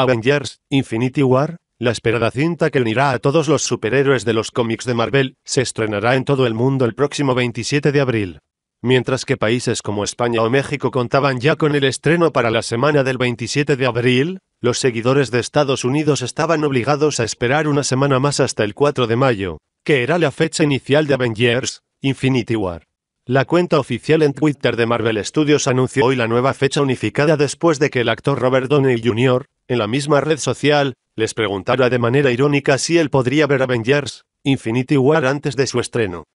Avengers, Infinity War, la esperada cinta que unirá a todos los superhéroes de los cómics de Marvel, se estrenará en todo el mundo el próximo 27 de abril. Mientras que países como España o México contaban ya con el estreno para la semana del 27 de abril, los seguidores de Estados Unidos estaban obligados a esperar una semana más hasta el 4 de mayo, que era la fecha inicial de Avengers, Infinity War. La cuenta oficial en Twitter de Marvel Studios anunció hoy la nueva fecha unificada después de que el actor Robert Downey Jr., en la misma red social, les preguntara de manera irónica si él podría ver Avengers, Infinity War antes de su estreno.